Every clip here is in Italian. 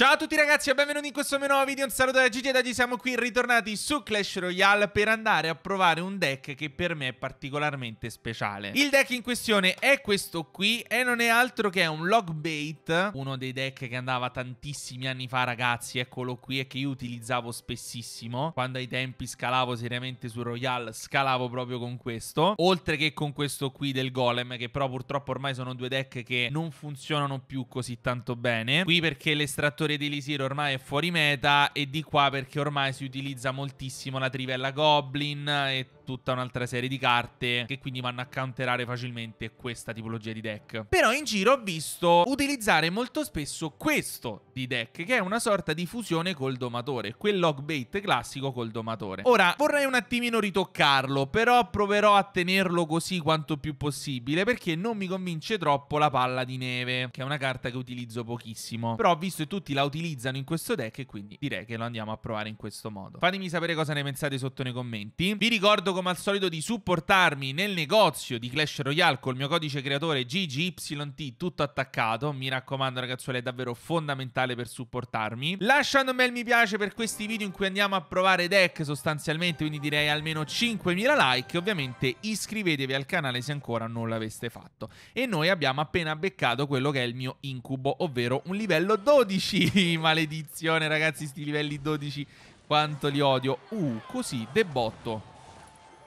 Ciao a tutti ragazzi e benvenuti in questo mio nuovo video, un saluto da Gigi ed oggi siamo qui ritornati su Clash Royale per andare a provare un deck che per me è particolarmente speciale. Il deck in questione è questo qui e non è altro che un Logbait, uno dei deck che andava tantissimi anni fa ragazzi, eccolo qui e che io utilizzavo spessissimo. Quando ai tempi scalavo seriamente su Royale scalavo proprio con questo, oltre che con questo qui del Golem che però purtroppo ormai sono due deck che non funzionano più così tanto bene. Qui perché l'estrattore giocatore di Elisir ormai è fuori meta e di qua perché ormai si utilizza moltissimo la trivella Goblin e tutta un'altra serie di carte che quindi vanno a counterare facilmente questa tipologia di deck. Però in giro ho visto utilizzare molto spesso questo di deck, che è una sorta di fusione col domatore, quel log bait classico col domatore. Ora, vorrei un attimino ritoccarlo, però proverò a tenerlo così quanto più possibile, perché non mi convince troppo la palla di neve, che è una carta che utilizzo pochissimo. Però ho visto che tutti la utilizzano in questo deck e quindi direi che lo andiamo a provare in questo modo. Fatemi sapere cosa ne pensate sotto nei commenti. Vi ricordo come come al solito di supportarmi nel negozio di Clash Royale col mio codice creatore GGYT tutto attaccato. Mi raccomando ragazzuoli è davvero fondamentale per supportarmi. Lasciando un bel mi piace per questi video in cui andiamo a provare deck sostanzialmente, quindi direi almeno 5.000 like. Ovviamente iscrivetevi al canale se ancora non l'aveste fatto. E noi abbiamo appena beccato quello che è il mio incubo, ovvero un livello 12. Maledizione ragazzi, sti livelli 12 quanto li odio. Uh, così, debotto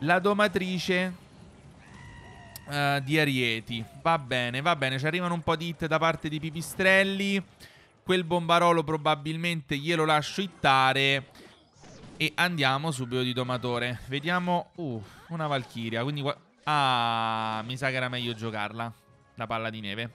la domatrice uh, eh, di Arieti. Va bene, va bene, ci arrivano un po' di hit da parte di Pipistrelli. Quel bombarolo probabilmente glielo lascio ittare. E andiamo subito di domatore. Vediamo... Uh, una Valchiria, quindi... Ah, mi sa che era meglio giocarla, la palla di neve.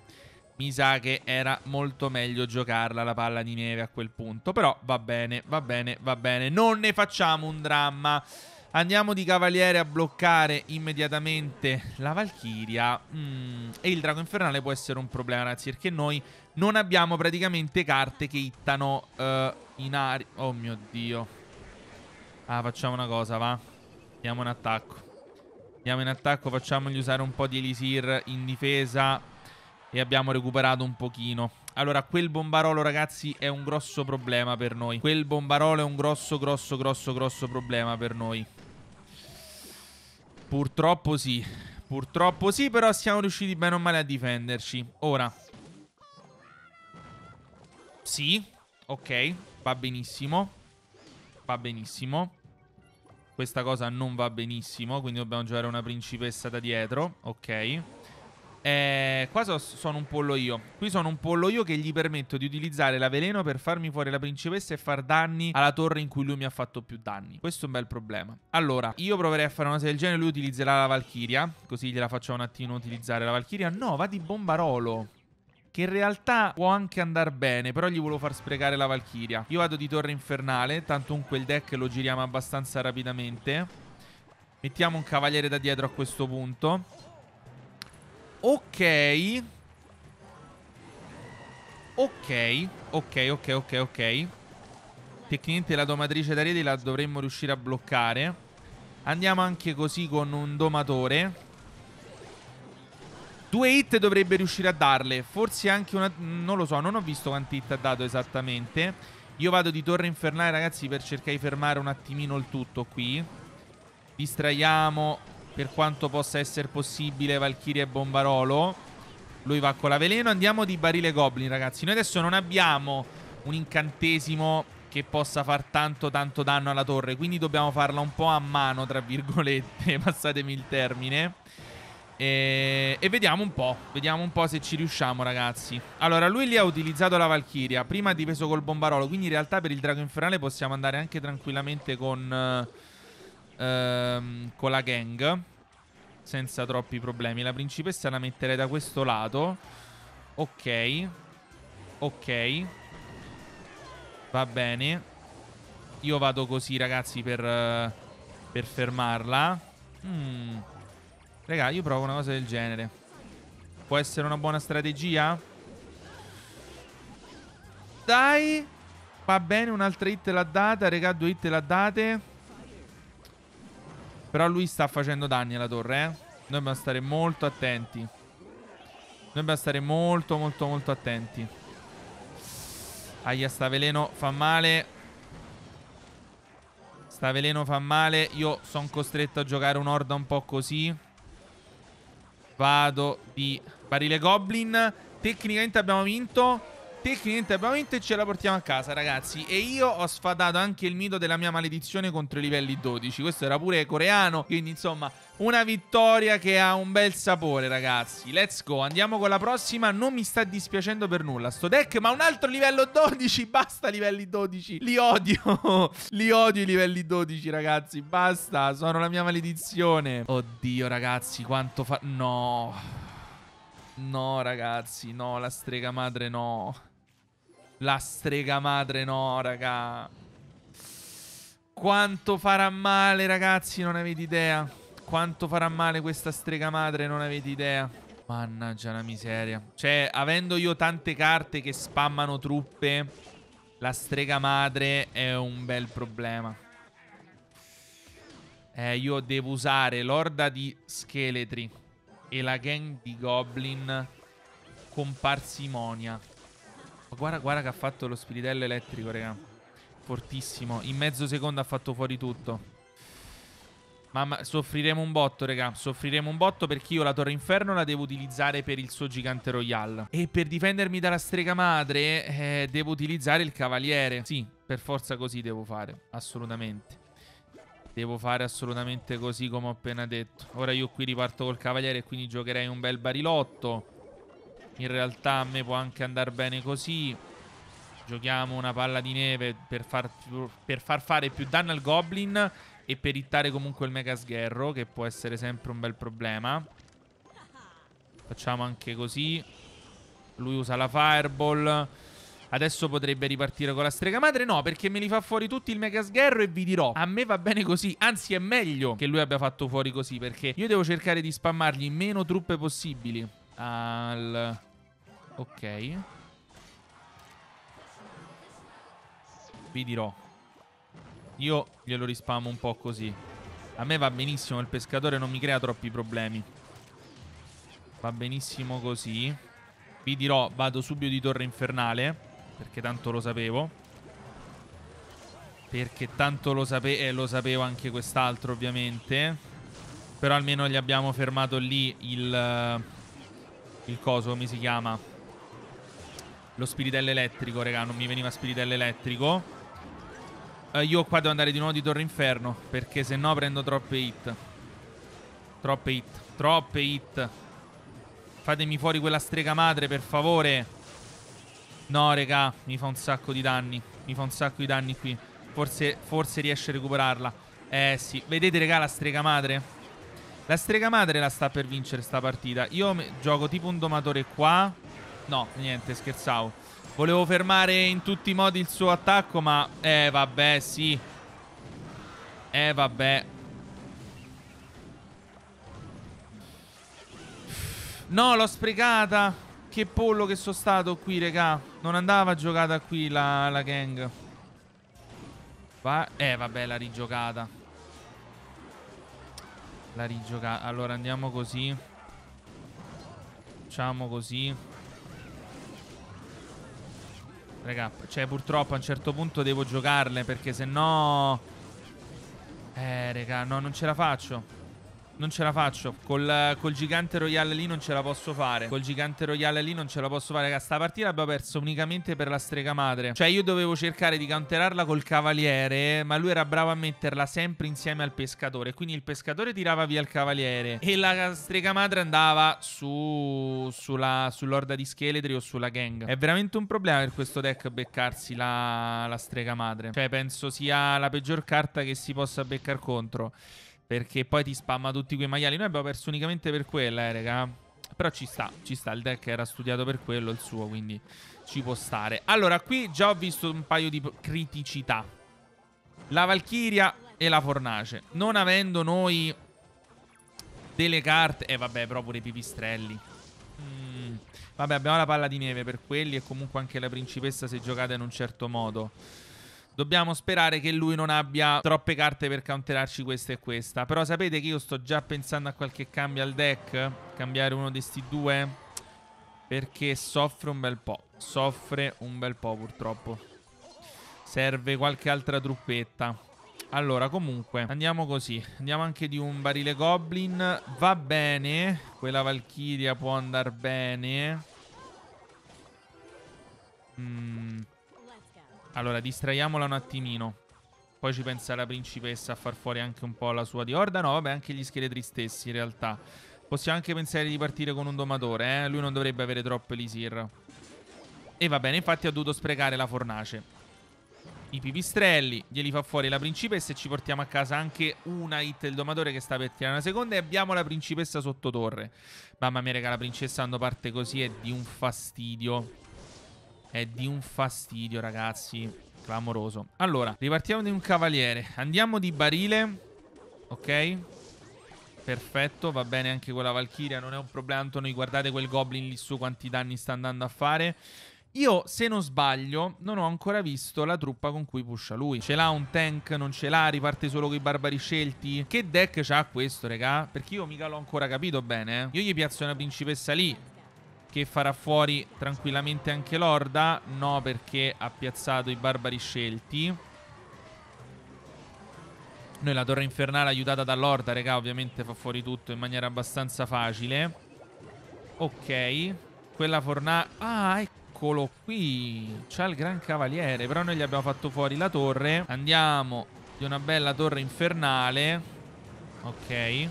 Mi sa che era molto meglio giocarla la palla di neve a quel punto. Però va bene, va bene, va bene. Non ne facciamo un dramma. Andiamo di cavaliere a bloccare immediatamente la Valchiria. Mm, e il drago infernale può essere un problema, ragazzi, perché noi non abbiamo praticamente carte che hittano uh, eh, in aria. Oh mio Dio. Ah, facciamo una cosa, va. Andiamo in attacco. Andiamo in attacco, facciamogli usare un po' di Elisir in difesa. E abbiamo recuperato un pochino. Allora, quel bombarolo, ragazzi, è un grosso problema per noi. Quel bombarolo è un grosso, grosso, grosso, grosso problema per noi. Purtroppo sì. Purtroppo sì, però siamo riusciti bene o male a difenderci. Ora. Sì. Ok. Va benissimo. Va benissimo. Questa cosa non va benissimo, quindi dobbiamo giocare una principessa da dietro. Ok. Eh, qua so, sono un pollo io. Qui sono un pollo io che gli permetto di utilizzare la veleno per farmi fuori la principessa e far danni alla torre in cui lui mi ha fatto più danni. Questo è un bel problema. Allora, io proverei a fare una cosa del genere. Lui utilizzerà la Valchiria. Così gliela faccio un attimo utilizzare la Valchiria. No, va di bombarolo. Che in realtà può anche andare bene Però gli volevo far sprecare la Valchiria Io vado di torre infernale Tanto un quel deck lo giriamo abbastanza rapidamente Mettiamo un cavaliere da dietro a questo punto Ok. Ok, ok, ok, ok, ok. Tecnicamente la domatrice da rete la dovremmo riuscire a bloccare. Andiamo anche così con un domatore. Due hit dovrebbe riuscire a darle. Forse anche una... Non lo so, non ho visto quanti hit ha dato esattamente. Io vado di torre infernale, ragazzi, per cercare di fermare un attimino il tutto qui. Distraiamo per quanto possa essere possibile Valkyrie e Bombarolo. Lui va con la veleno. Andiamo di barile Goblin, ragazzi. Noi adesso non abbiamo un incantesimo che possa far tanto tanto danno alla torre. Quindi dobbiamo farla un po' a mano, tra virgolette. Passatemi il termine. E... e, vediamo un po'. Vediamo un po' se ci riusciamo, ragazzi. Allora, lui lì ha utilizzato la Valchiria. Prima ha difeso col bombarolo. Quindi in realtà per il drago infernale possiamo andare anche tranquillamente con... Eh, ehm, con la gang senza troppi problemi. La principessa la metterei da questo lato. Ok. Ok. Va bene. Io vado così, ragazzi, per, eh, per fermarla. Mm. Raga, io provo una cosa del genere. Può essere una buona strategia? Dai! Va bene, un'altra hit l'ha data. Raga, due hit l'ha date. Però lui sta facendo danni alla torre, eh. Noi dobbiamo stare molto attenti. Noi dobbiamo stare molto, molto, molto attenti. Aia, sta veleno fa male. Sta veleno fa male. Io sono costretto a giocare un'orda un po' così. Vado di barile goblin. Tecnicamente abbiamo vinto. Tecnicamente abbiamo ce la portiamo a casa, ragazzi. E io ho sfadato anche il mito della mia maledizione contro i livelli 12. Questo era pure coreano. Quindi, insomma, una vittoria che ha un bel sapore, ragazzi. Let's go, andiamo con la prossima. Non mi sta dispiacendo per nulla sto deck, ma un altro livello 12. Basta livelli 12. Li odio. Li odio i livelli 12, ragazzi. Basta, sono la mia maledizione. Oddio, ragazzi, quanto fa... No... No ragazzi, no, la strega madre no. La strega madre, no, raga. Quanto farà male, ragazzi, non avete idea. Quanto farà male questa strega madre, non avete idea. Mannaggia la miseria. Cioè, avendo io tante carte che spammano truppe, la strega madre è un bel problema. Eh, io devo usare l'orda di scheletri e la gang di goblin con parsimonia. Guarda, guarda che ha fatto lo spiritello elettrico, raga. Fortissimo. In mezzo secondo ha fatto fuori tutto. Mamma, soffriremo un botto, raga. Soffriremo un botto perché io la Torre Inferno la devo utilizzare per il suo gigante royale. E per difendermi dalla strega madre, eh, devo utilizzare il cavaliere. Sì, per forza così devo fare. Assolutamente. Devo fare assolutamente così come ho appena detto. Ora io qui riparto col cavaliere e quindi giocherei un bel barilotto in realtà a me può anche andare bene così giochiamo una palla di neve per far, per far, fare più danno al Goblin e per hittare comunque il Mega Sgherro, che può essere sempre un bel problema. Facciamo anche così. Lui usa la Fireball. Adesso potrebbe ripartire con la strega madre No perché me li fa fuori tutti il mega sgherro E vi dirò a me va bene così Anzi è meglio che lui abbia fatto fuori così Perché io devo cercare di spammargli meno truppe possibili Al Ok. Vi dirò. Io glielo rispamo un po' così. A me va benissimo, il pescatore non mi crea troppi problemi. Va benissimo così. Vi dirò, vado subito di torre infernale, perché tanto lo sapevo. Perché tanto lo, sape eh, lo sapevo anche quest'altro, ovviamente. Però almeno gli abbiamo fermato lì il... Il coso, come si chiama? Lo spiritello elettrico, raga, non mi veniva spiritello elettrico. Eh, io qua devo andare di nuovo di Torre Inferno, perché se no prendo troppe hit. Troppe hit, troppe hit. Fatemi fuori quella strega madre, per favore. No, raga, mi fa un sacco di danni. Mi fa un sacco di danni qui. Forse, forse riesce a recuperarla. Eh sì, vedete, raga, la strega madre? La strega madre la sta per vincere sta partita. Io gioco tipo un domatore qua. No, niente, scherzavo. Volevo fermare in tutti i modi il suo attacco, ma... Eh, vabbè, sì. Eh, vabbè. No, l'ho sprecata. Che pollo che sono stato qui, regà. Non andava giocata qui la, la gang. Va eh, vabbè, la rigiocata. La rigiocata. Allora, andiamo così. Facciamo così. Raga, cioè purtroppo a un certo punto devo giocarle perché se no... Eh, raga, no, non ce la faccio. Non ce la faccio. Col, col, gigante royale lì non ce la posso fare. Col gigante royale lì non ce la posso fare. Raga, sta partita l'abbiamo persa unicamente per la strega madre. Cioè, io dovevo cercare di counterarla col cavaliere. Ma lui era bravo a metterla sempre insieme al pescatore. Quindi il pescatore tirava via il cavaliere. E la strega madre andava su, sulla, sull'orda di scheletri o sulla gang. È veramente un problema per questo deck beccarsi la, la strega madre. Cioè, penso sia la peggior carta che si possa beccare contro. Perché poi ti spamma tutti quei maiali. Noi abbiamo perso unicamente per quella, eh, raga. Però ci sta, ci sta. Il deck era studiato per quello, il suo, quindi ci può stare. Allora, qui già ho visto un paio di criticità. La Valchiria e la Fornace. Non avendo noi delle carte... E eh, vabbè, però pure i pipistrelli. Mm. Vabbè, abbiamo la palla di neve per quelli e comunque anche la principessa se giocata in un certo modo. Dobbiamo sperare che lui non abbia troppe carte per counterarci questa e questa. Però sapete che io sto già pensando a qualche cambio al deck? Cambiare uno di questi due? Perché soffre un bel po'. Soffre un bel po' purtroppo. Serve qualche altra truppetta. Allora, comunque, andiamo così. Andiamo anche di un barile goblin. Va bene. Quella Valkyria può andar bene. Mmm... Allora, distraiamola un attimino. Poi ci pensa la principessa a far fuori anche un po' la sua di orda. No, vabbè, anche gli scheletri stessi in realtà. Possiamo anche pensare di partire con un domatore, eh? Lui non dovrebbe avere troppe elisir. E va bene, infatti ha dovuto sprecare la fornace. I pipistrelli, glieli fa fuori la principessa e ci portiamo a casa anche una hit del domatore che sta per tirare una seconda e abbiamo la principessa sotto torre. Mamma mia, raga, la principessa quando parte così è di un fastidio è di un fastidio, ragazzi. Clamoroso. Allora, ripartiamo di un cavaliere. Andiamo di barile. Ok. Perfetto, va bene anche con la Valchiria, non è un problema. Antonio, guardate quel goblin lì su quanti danni sta andando a fare. Io, se non sbaglio, non ho ancora visto la truppa con cui pusha lui. Ce l'ha un tank, non ce l'ha, riparte solo con i barbari scelti. Che deck c'ha questo, regà? Perché io mica l'ho ancora capito bene, eh. Io gli piazzo una principessa lì che farà fuori tranquillamente anche l'Orda. No, perché ha piazzato i barbari scelti. Noi la torre infernale aiutata dall'Orda, regà, ovviamente fa fuori tutto in maniera abbastanza facile. Ok. Quella forna... Ah, eccolo qui. C'ha il gran cavaliere, però noi gli abbiamo fatto fuori la torre. Andiamo di una bella torre infernale. Ok.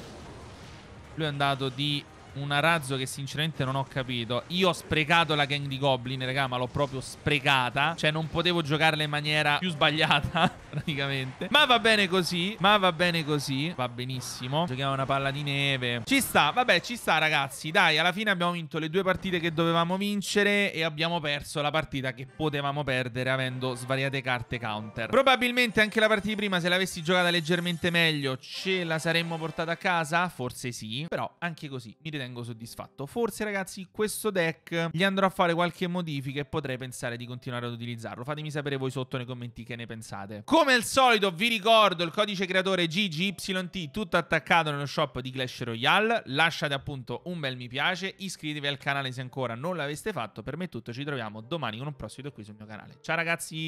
Lui è andato di una razzo che sinceramente non ho capito. Io ho sprecato la gang di Goblin, raga, ma l'ho proprio sprecata. Cioè, non potevo giocarla in maniera più sbagliata praticamente. Ma va bene così, ma va bene così, va benissimo. Giochiamo una palla di neve. Ci sta, vabbè, ci sta ragazzi. Dai, alla fine abbiamo vinto le due partite che dovevamo vincere e abbiamo perso la partita che potevamo perdere avendo svariate carte counter. Probabilmente anche la partita di prima, se l'avessi giocata leggermente meglio, ce la saremmo portata a casa? Forse sì, però anche così mi ritengo soddisfatto. Forse ragazzi, questo deck gli andrò a fare qualche modifica e potrei pensare di continuare ad utilizzarlo. Fatemi sapere voi sotto nei commenti che ne pensate. Come come al solito vi ricordo il codice creatore GGYT tutto attaccato nello shop di Clash Royale, lasciate appunto un bel mi piace, iscrivetevi al canale se ancora non l'aveste fatto, per me è tutto, ci troviamo domani con un prossimo video qui sul mio canale. Ciao ragazzi!